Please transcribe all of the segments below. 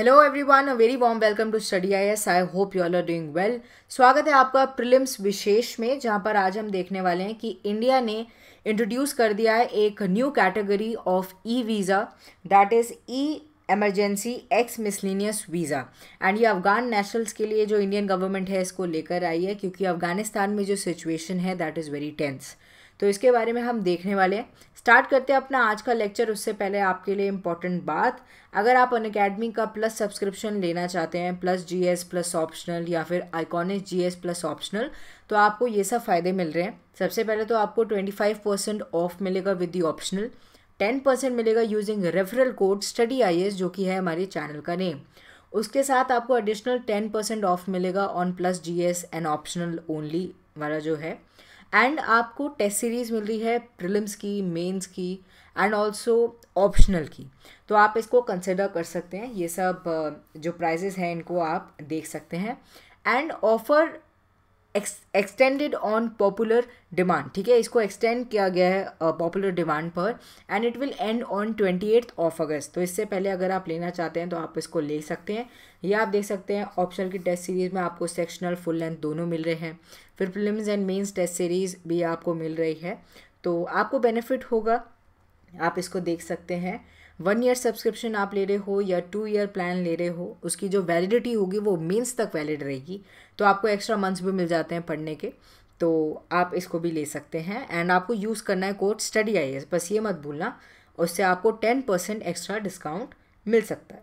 hello everyone a very warm welcome to study I S I hope you all are doing well स्वागत है आपका prelims विशेष में जहां पर आज हम देखने वाले हैं कि इंडिया ने इंट्रोड्यूस कर दिया है एक new category of e visa that is e emergency x miscellaneous visa and ये अफ़गान नेशनल्स के लिए जो इंडियन गवर्नमेंट है इसको लेकर आई है क्योंकि अफ़गानिस्तान में जो सिचुएशन है दैट इज़ वेरी टेंस तो इसके बारे में हम देखने वाले हैं स्टार्ट करते हैं अपना आज का लेक्चर उससे पहले आपके लिए इम्पॉर्टेंट बात अगर आप अन अकेडमी का प्लस सब्सक्रिप्शन लेना चाहते हैं प्लस जीएस प्लस ऑप्शनल या फिर आइकॉनिक जीएस प्लस ऑप्शनल तो आपको ये सब फ़ायदे मिल रहे हैं सबसे पहले तो आपको ट्वेंटी फाइव परसेंट ऑफ मिलेगा with the optional ten percent मिलेगा using referral code study I जो कि है हमारे चैनल का नेम उसके साथ आपको एडिशनल टेन परसेंट ऑफ मिलेगा on plus G S and optional only वाला जो है एंड आपको टेस्ट सीरीज़ मिल रही है प्रिलिम्स की मेंस की एंड ऑल्सो ऑप्शनल की तो आप इसको कंसिडर कर सकते हैं ये सब uh, जो प्राइजेज़ हैं इनको आप देख सकते हैं and offer extended on popular demand ठीक है इसको एक्सटेंड किया गया है पॉपुलर डिमांड पर and it will end on twenty eight of August तो इससे पहले अगर आप लेना चाहते हैं तो आप इसको ले सकते हैं या आप देख सकते हैं ऑप्शनल की टेस्ट सीरीज़ में आपको सेक्शनल फुल लेंथ दोनों मिल रहे हैं फिर film and mains test series भी आपको मिल रही है तो आपको बेनिफिट होगा आप इसको देख सकते हैं वन ईयर सब्सक्रिप्शन आप ले रहे हो या टू ईयर प्लान ले रहे हो उसकी जो वैलिडिटी होगी वो मीन्स तक वैलिड रहेगी तो आपको एक्स्ट्रा मंथ्स भी मिल जाते हैं पढ़ने के तो आप इसको भी ले सकते हैं एंड आपको यूज़ करना है कोड स्टडी आई बस ये मत भूलना उससे आपको टेन परसेंट एक्स्ट्रा डिस्काउंट मिल सकता है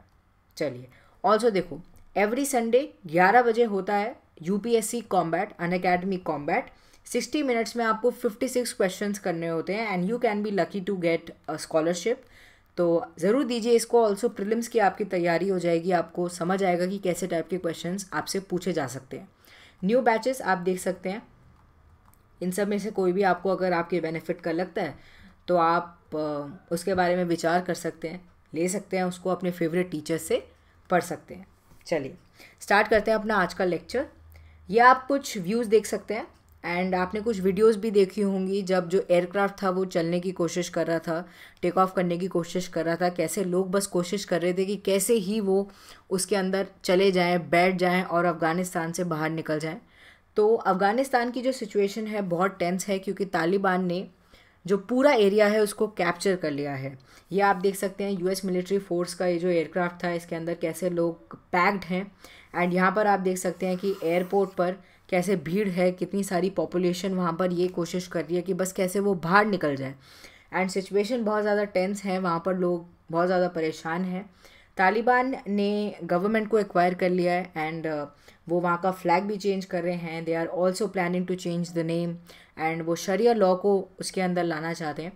चलिए ऑल्सो देखो एवरी संडे ग्यारह बजे होता है U P S C combat Unacademy combat sixty minutes में आपको फिफ्टी सिक्स क्वेश्चन करने होते हैं and you can be lucky to get scholarship तो ज़रूर दीजिए इसको ऑल्सो प्रिलिम्स की आपकी तैयारी हो जाएगी आपको समझ आएगा कि कैसे टाइप के क्वेश्चन आपसे पूछे जा सकते हैं न्यू बैचेस आप देख सकते हैं इन सब में से कोई भी आपको अगर आपके बेनिफिट का लगता है तो आप उसके बारे में विचार कर सकते हैं ले सकते हैं उसको अपने फेवरेट टीचर से पढ़ सकते हैं चलिए स्टार्ट करते हैं अपना आज का लेक्चर ये आप कुछ व्यूज़ देख सकते हैं एंड आपने कुछ वीडियोस भी देखी होंगी जब जो एयरक्राफ्ट था वो चलने की कोशिश कर रहा था टेक ऑफ करने की कोशिश कर रहा था कैसे लोग बस कोशिश कर रहे थे कि कैसे ही वो उसके अंदर चले जाएँ बैठ जाएँ और अफ़गानिस्तान से बाहर निकल जाएँ तो अफ़गानिस्तान की जो सिचुएशन है बहुत टेंस है क्योंकि तालिबान ने जो पूरा एरिया है उसको कैप्चर कर लिया है ये आप देख सकते हैं यूएस मिलिट्री फोर्स का ये जो एयरक्राफ्ट था इसके अंदर कैसे लोग पैक्ड हैं एंड यहाँ पर आप देख सकते हैं कि एयरपोर्ट पर कैसे भीड़ है कितनी सारी पॉपुलेशन वहाँ पर ये कोशिश कर रही है कि बस कैसे वो बाहर निकल जाए एंड सिचुएशन बहुत ज़्यादा टेंस है वहाँ पर लोग बहुत ज़्यादा परेशान हैं तालिबान ने गवर्नमेंट को एक्वायर कर लिया है एंड uh, वो वहाँ का फ्लैग भी चेंज कर रहे हैं they are also planning to change the name and वो शरिया लॉ को उसके अंदर लाना चाहते हैं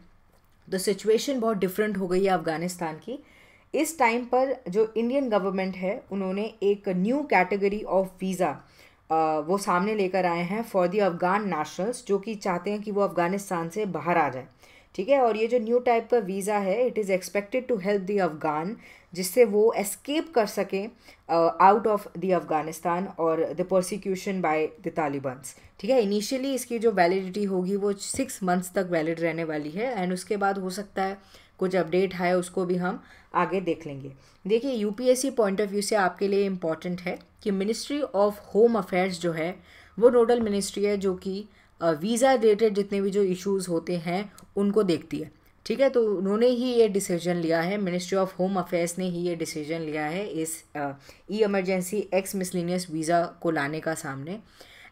तो सिचुएशन बहुत डिफरेंट हो गई है अफ़गानिस्तान की इस टाइम पर जो इंडियन गवर्नमेंट है उन्होंने एक न्यू कैटेगरी ऑफ वीज़ा वो सामने लेकर आए हैं फॉर दी अफ़गान नेशनल्स जो कि चाहते हैं कि वो अफ़गानिस्तान से बाहर आ जाए ठीक है और ये जो न्यू टाइप का वीज़ा है it is expected to help the Afghan जिससे वो एस्केप कर सकें आउट ऑफ द अफ़गानिस्तान और the prosecution by the Talibans ठीक है इनिशियली इसकी जो वैलिडिटी होगी वो सिक्स मंथ्स तक वैलिड रहने वाली है एंड उसके बाद हो सकता है कुछ अपडेट है उसको भी हम आगे देख लेंगे देखिए यूपीएससी पॉइंट ऑफ व्यू से आपके लिए इम्पॉर्टेंट है कि मिनिस्ट्री ऑफ होम अफेयर्स जो है वो नोडल मिनिस्ट्री है जो कि वीज़ा रिलेटेड जितने भी जो इश्यूज़ होते हैं उनको देखती है ठीक है तो उन्होंने ही ये डिसीजन लिया है मिनिस्ट्री ऑफ होम अफेयर्स ने ही ये डिसीजन लिया है इस e emergency x miscellaneous visa को लाने का सामने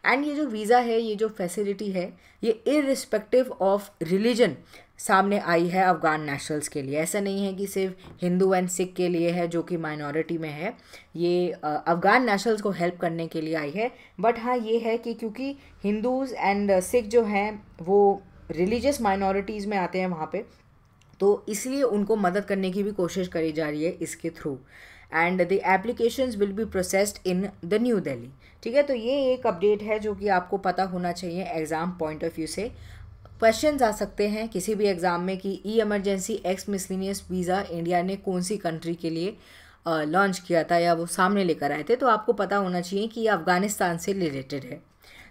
एंड ये जो वीज़ा है ये जो फैसिलिटी है ये इरिस्पेक्टिव ऑफ रिलीजन सामने आई है अफ़गान नेशनल्स के लिए ऐसा नहीं है कि सिर्फ हिंदू एंड सिख के लिए है जो कि माइनॉरिटी में है ये अफ़गान नेशनल्स को हेल्प करने के लिए आई है बट हाँ ये है कि क्योंकि हिंदूज़ एंड सिख जो हैं वो रिलीजियस माइनॉरिटीज़ में आते हैं वहाँ पे तो इसलिए उनको मदद करने की भी कोशिश करी जा रही है इसके through and the application will be processed in the new Delhi ठीक है तो ये एक अपडेट है जो कि आपको पता होना चाहिए एग्ज़ाम पॉइंट ऑफ व्यू से क्वेश्चन आ सकते हैं किसी भी एग्ज़ाम में कि e emergency x miscellaneous visa India ने कौन सी कंट्री के लिए लॉन्च किया था या वो सामने लेकर आए थे तो आपको पता होना चाहिए कि ये अफ़गानिस्तान से रिलेटेड है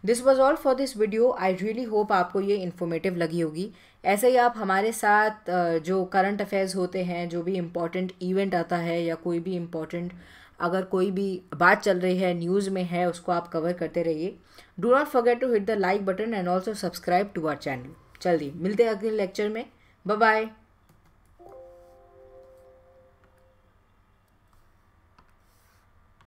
this was all for this video I really hope आपको ये इन्फॉर्मेटिव लगी होगी ऐसे ही आप हमारे साथ जो करंट अफेयर्स होते हैं जो भी इम्पोर्टेंट इवेंट आता है या कोई भी इम्पोर्टेंट अगर कोई भी बात चल रही है न्यूज़ में है उसको आप कवर करते रहिए do not forget to hit the like button and also subscribe to our channel चलिए मिलते हैं अगले लेक्चर में बाय